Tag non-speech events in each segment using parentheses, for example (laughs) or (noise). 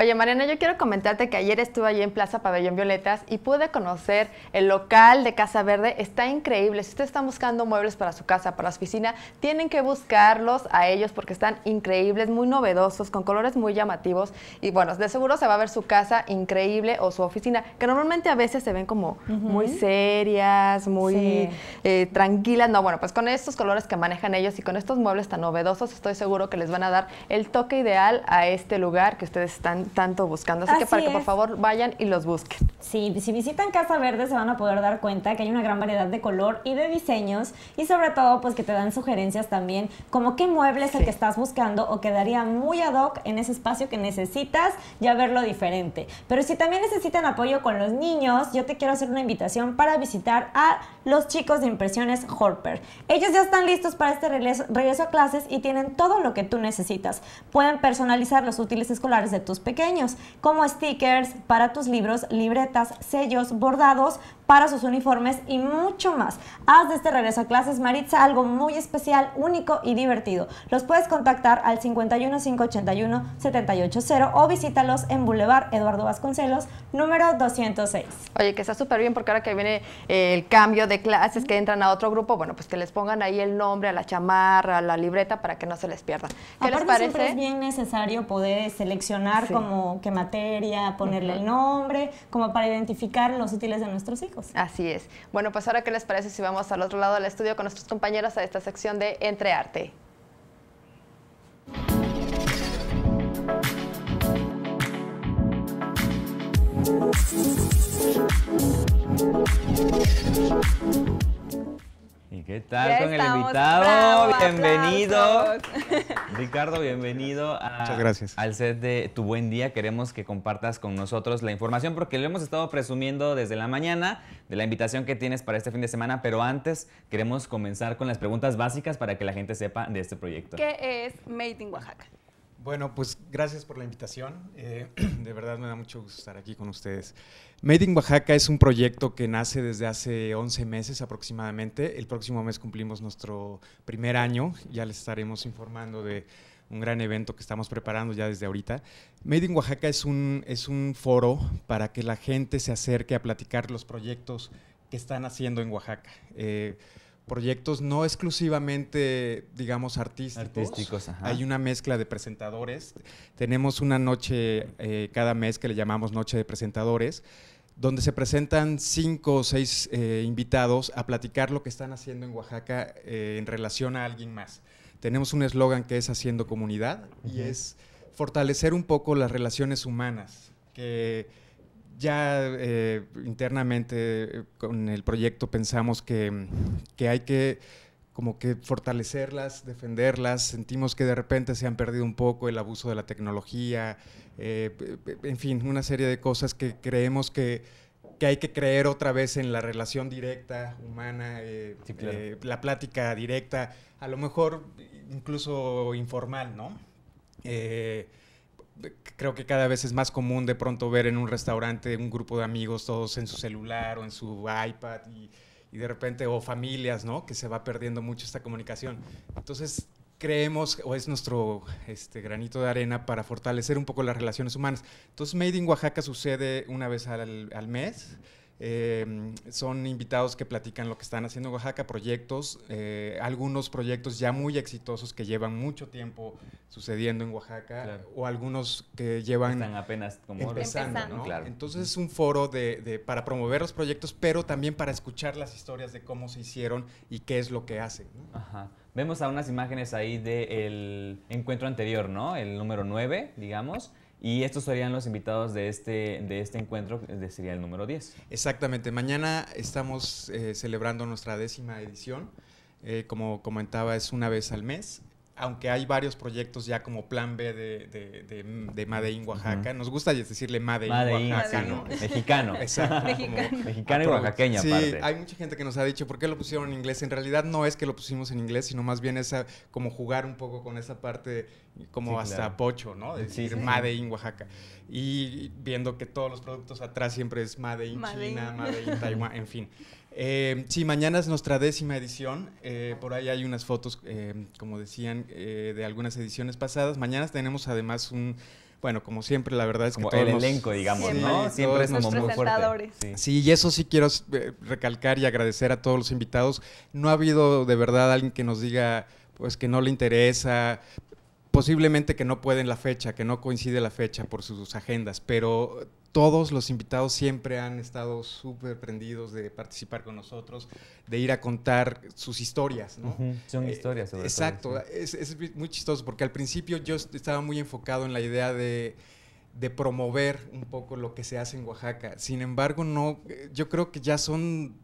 Oye, Mariana, yo quiero comentarte que ayer estuve allí en Plaza Pabellón Violetas y pude conocer el local de Casa Verde. Está increíble. Si ustedes están buscando muebles para su casa, para su oficina, tienen que buscarlos a ellos porque están increíbles, muy novedosos, con colores muy llamativos. Y bueno, de seguro se va a ver su casa increíble o su oficina, que normalmente a veces se ven como muy serias, muy eh, tranquilas. No, bueno, pues con estos colores que manejan ellos y con estos muebles tan novedosos, estoy seguro que les van a dar el toque ideal a este lugar que ustedes están tanto buscando. Así, que para que por favor vayan y los busquen. Sí, si visitan Casa Verde se van a poder dar cuenta que hay una gran variedad de color y de diseños y sobre todo pues que te dan sugerencias también como qué mueble es el que estás buscando o quedaría muy ad hoc en ese espacio que necesitas ya verlo diferente. Pero si también necesitan apoyo con los niños, yo te quiero hacer una invitación para visitar a los chicos de Impresiones Horper. Ellos ya están listos para este regreso, a clases y tienen todo lo que tú necesitas. Pueden personalizar los útiles escolares de tus pequeños como stickers para tus libros, libres sellos, bordados, para sus uniformes y mucho más. Haz de este regreso a clases Maritza algo muy especial, único y divertido. Los puedes contactar al 51 581 780 o visítalos en Boulevard Eduardo Vasconcelos, número 206. Oye, que está súper bien porque ahora que viene eh, el cambio de clases, que entran a otro grupo, bueno, pues que les pongan ahí el nombre a la chamarra, a la libreta para que no se les pierda. ¿Qué les parece? es bien necesario poder seleccionar como qué materia, ponerle el nombre, como para identificar los útiles de nuestros hijos. Así es. Bueno, pues ahora, ¿qué les parece si vamos al otro lado del estudio con nuestros compañeros a esta sección de Entre Arte? ¿Qué tal con el invitado? bienvenido. (laughs) Ricardo, bienvenido gracias. al set de Tu Buen Día. Queremos que compartas con nosotros la información porque lo hemos estado presumiendo desde la mañana de la invitación que tienes para este fin de semana, pero antes queremos comenzar con las preguntas básicas para que la gente sepa de este proyecto. ¿Qué es Made in Oaxaca? Bueno, pues gracias por la invitación. Eh, (clears throat) de verdad me da mucho gusto estar aquí con ustedes. Made in Oaxaca es un proyecto que nace desde hace 11 meses aproximadamente. El próximo mes cumplimos nuestro primer año. Ya les estaremos informando de un gran evento que estamos preparando ya desde ahorita. Made in Oaxaca es un, es un foro para que la gente se acerque a platicar los proyectos que están haciendo en Oaxaca. Eh, proyectos no exclusivamente, digamos, artísticos. Hay una mezcla de presentadores. Tenemos una noche eh, cada mes que le llamamos Noche de Presentadores, donde se presentan cinco o seis eh, invitados a platicar lo que están haciendo en Oaxaca eh, en relación a alguien más. Tenemos un eslogan que es Haciendo Comunidad y es fortalecer un poco las relaciones humanas, que ya eh, internamente eh, con el proyecto pensamos que, hay que como que fortalecerlas, defenderlas, sentimos que de repente se han perdido un poco el abuso de la tecnología, eh, en fin, una serie de cosas que creemos que, hay que creer otra vez en la relación directa, humana, la plática directa, a lo mejor incluso informal, ¿no? creo que cada vez es más común de pronto ver en un restaurante un grupo de amigos todos en su celular o en su iPad y, de repente, o familias, ¿no? Que se va perdiendo mucho esta comunicación. Entonces, creemos, o es nuestro este, granito de arena para fortalecer un poco las relaciones humanas. Entonces, Made in Oaxaca sucede una vez al, al mes eh, son invitados que platican lo que están haciendo en Oaxaca, proyectos, eh, algunos proyectos ya muy exitosos que llevan mucho tiempo sucediendo en Oaxaca, o algunos que llevan... Están apenas como empezando, Entonces es un foro de, para promover los proyectos, pero también para escuchar las historias de cómo se hicieron y qué es lo que hacen. Ajá. Vemos a unas imágenes ahí del encuentro anterior, ¿no? El número 9, digamos. Y estos serían los invitados de este, de este encuentro, que eh, sería el número 10. Exactamente, mañana estamos eh, celebrando nuestra décima edición. Eh, como comentaba, es una vez al mes aunque hay varios proyectos ya como plan B de, de, Made in Oaxaca, nos gusta decirle Made in Oaxaca. Mexicano. (laughs) Exacto. Mexicano. y oaxaqueña, Sí, hay mucha gente que nos ha dicho, ¿por qué lo pusieron en inglés? En realidad no es que lo pusimos en inglés, sino más bien es ah, como jugar un poco con esa parte, como hasta pocho, ¿no? decir Made in Oaxaca. Y viendo que todos los productos atrás siempre es Made in China, Made in Taiwán, en fin. Eh, sí, mañana es nuestra décima edición. Eh, por ahí hay unas fotos, em, como decían, eh, de algunas ediciones pasadas. Mañana tenemos además un. Bueno, como siempre, la verdad es que todo el elenco, digamos, ¿no? Siempre es muy fuerte. Sí. sí. y eso sí quiero eh, recalcar y agradecer a todos los invitados. No ha habido de verdad alguien que nos diga pues que no le interesa, posiblemente que no pueden la fecha, que no coincide la fecha por sus agendas, pero todos los invitados siempre han estado súper prendidos de participar con nosotros, de ir a contar sus historias, Son eh, historias, Exacto, es, muy chistoso porque al principio yo estaba muy enfocado en la idea de, de promover un poco lo que se hace en Oaxaca. Sin embargo, no, eh, yo creo que ya son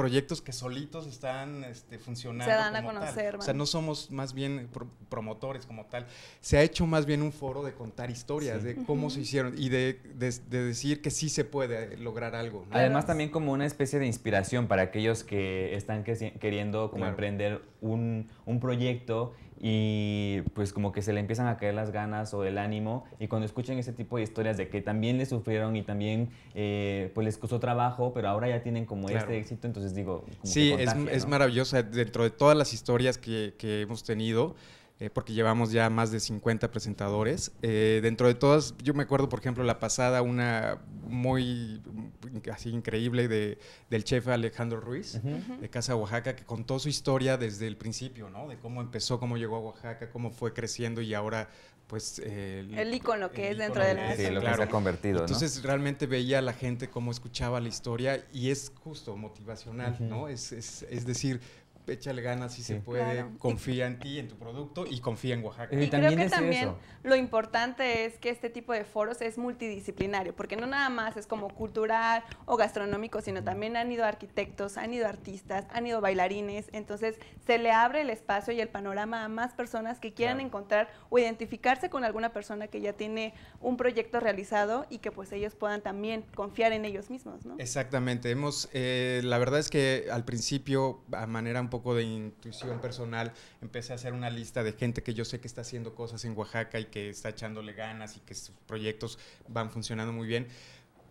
proyectos que solitos están este, funcionando. Se dan a conocer. O sea, no somos más bien promotores como tal. Se ha hecho más bien un foro de contar historias, de cómo se hicieron y de, decir que sí se puede lograr algo. Además, también como una especie de inspiración para aquellos que están queriendo como emprender un, un proyecto y pues como que se le empiezan a caer las ganas o el ánimo y cuando escuchan ese tipo de historias de que también les sufrieron y también eh, pues les costó trabajo, pero ahora ya tienen como este éxito, entonces digo... Como sí, es, es maravillosa dentro de todas las historias que, que hemos tenido. Eh, porque llevamos ya más de 50 presentadores. Eh, dentro de todas, yo me acuerdo, por ejemplo, la pasada, una muy mm, así increíble del chef Alejandro Ruiz, de Casa Oaxaca, que contó su historia desde el principio, ¿no? De cómo empezó, cómo llegó a Oaxaca, cómo fue creciendo y ahora pues el, icono que es dentro de la sí, lo que se ha convertido entonces realmente veía a la gente cómo escuchaba la historia y es justo motivacional no es, es, es, decir échale ganas si se puede, confía en ti, en tu producto y confía en Oaxaca. Y, creo que también lo importante es que este tipo de foros es multidisciplinario, porque no nada más es como cultural o gastronómico, sino también han ido arquitectos, han ido artistas, han ido bailarines, entonces se le abre el espacio y el panorama a más personas que quieran encontrar o identificarse con alguna persona que ya tiene un proyecto realizado y que pues ellos puedan también confiar en ellos mismos, ¿no? Exactamente, hemos, eh, la verdad es que al principio a manera un poco de intuición personal, empecé a hacer una lista de gente que yo sé que está haciendo cosas en Oaxaca y que está echándole ganas y que sus proyectos van funcionando muy bien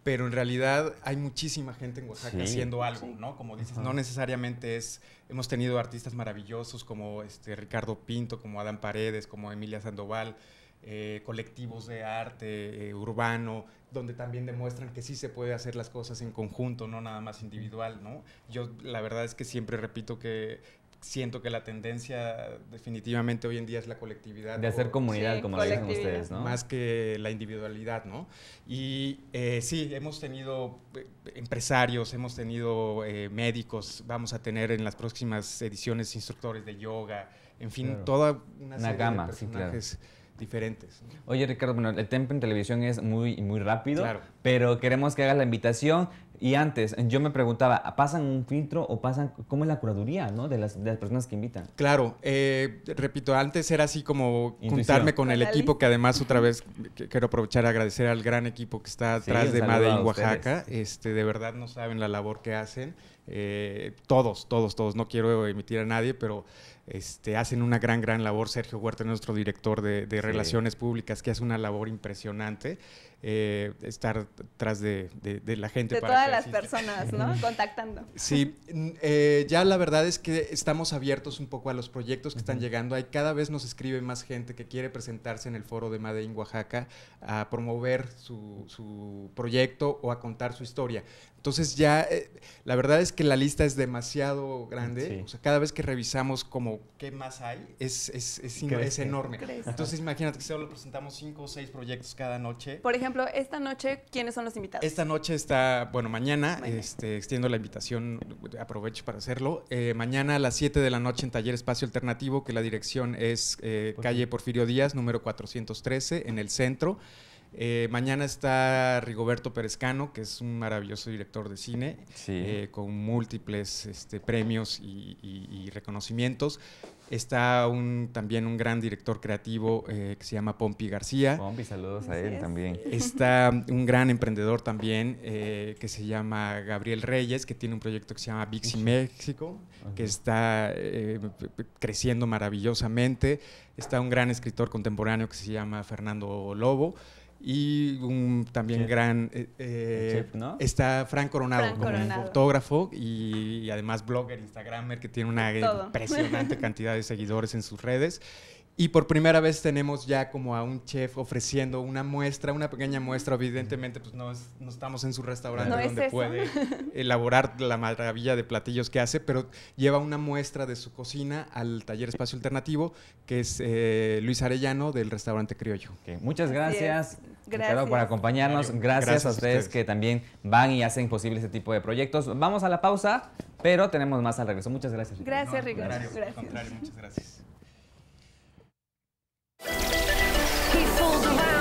pero en realidad hay muchísima gente en Oaxaca haciendo algo, ¿no? Como dices, no necesariamente es, hemos tenido artistas maravillosos como este Ricardo Pinto, como Adán Paredes, como Emilia Sandoval, eh, colectivos de arte eh, urbano, donde también demuestran que sí se puede hacer las cosas en conjunto, no nada más individual, ¿no? Yo la verdad es que siempre repito que siento que la tendencia definitivamente hoy en día es la colectividad. De hacer comunidad, como dicen ustedes, ¿no? Más que la individualidad, ¿no? Y eh, sí, hemos tenido empresarios, hemos tenido médicos, vamos a tener en las próximas ediciones instructores de yoga, en fin, toda una, gama, diferentes. Oye, Ricardo, bueno, el tempo en televisión es muy, muy rápido, pero queremos que hagas la invitación y antes yo me preguntaba, ¿pasan un filtro o pasan cómo es la curaduría de, las, personas que invitan? Claro, eh, repito, antes era así como juntarme con el equipo, que además (laughs) otra vez quiero aprovechar a agradecer al gran equipo que está atrás de Made in Oaxaca. Este, de verdad no saben la labor que hacen. Eh, todos, todos, todos, no quiero emitir a nadie, pero este, hacen una gran, gran labor. Sergio Huerta, nuestro director de, Relaciones Públicas, que hace una labor impresionante eh, estar tras de, la gente. De todas las personas, ¿no? Contactando. Sí, eh, ya la verdad es que estamos abiertos un poco a los proyectos que están llegando. Hay cada vez nos escribe más gente que quiere presentarse en el foro de Made in Oaxaca a promover su, su proyecto o a contar su historia. Entonces ya, eh, la verdad es que la lista es demasiado grande. O sea, cada vez que revisamos como qué más hay, es, enorme. Entonces imagínate que solo presentamos cinco o seis proyectos cada noche. Por ejemplo, esta noche, ¿quiénes son los invitados? Esta noche está, bueno, mañana, Este, extiendo la invitación, aprovecho para hacerlo. Eh, mañana a las 7 de la noche en Taller Espacio Alternativo, que la dirección es eh, calle Porfirio Díaz, número 413, en el centro. Eh, mañana está Rigoberto Perezcano, que es un maravilloso director de cine, eh, con múltiples este, premios y, reconocimientos. Está también un gran director creativo eh, que se llama Pompi García. Pompi, saludos a él también. Está un gran emprendedor también que se llama Gabriel Reyes, que tiene un proyecto que se llama Vixi México, que está creciendo maravillosamente. Está un gran escritor contemporáneo que se llama Fernando Lobo y un también gran eh, eh, está Frank Coronado como fotógrafo y, además blogger, instagramer que tiene una impresionante cantidad de seguidores en sus redes y por primera vez tenemos ya como a un chef ofreciendo una muestra, una pequeña muestra. Evidentemente, pues no, estamos en su restaurante donde puede (laughs) elaborar la maravilla de platillos que hace, pero lleva una muestra de su cocina al taller Espacio Alternativo, que es eh, Luis Arellano del restaurante Criollo. Muchas gracias. Gracias. por acompañarnos. Gracias, a, ustedes que también van y hacen posible este tipo de proyectos. Vamos a la pausa, pero tenemos más al regreso. Muchas gracias. Gracias, Ricardo. muchas gracias. fools around.